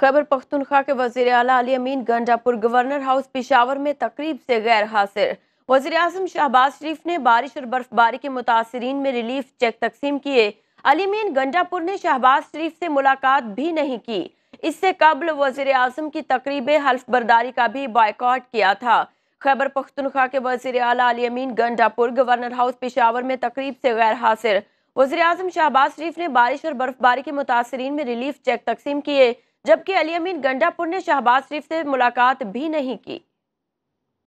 खैबर पख्तनखा के वजीर अला अली अमीन गंडापुर गवर्नर हाउस पिशावर में तकरीब से गैर हाजिर वजी अजम शहबाज शरीफ ने बारिश और बर्फबारी के मुतासरीन में रिलीफ चेक तकसीम किए अलीमीन गंडापुर ने शहबाज शरीफ से मुलाकात भी नहीं की इससे कबल वजीर अजम की तकरीब हल्फ बर्दारी का भी बॉयकॉट किया था खैबर पख्तनख्वा के वजीर अला अली अमीन गंडापुर गवर्नर हाउस पेशावर में तकरीब से गैर हाजिर वजी अजम शहबाज शरीफ ने बारिश और बर्फबारी के मुतासरीन में रिलीफ चेक तकसीम किए जबकि अली अमीन गंडापुर ने शहबाज शरीफ से मुलाकात भी नहीं की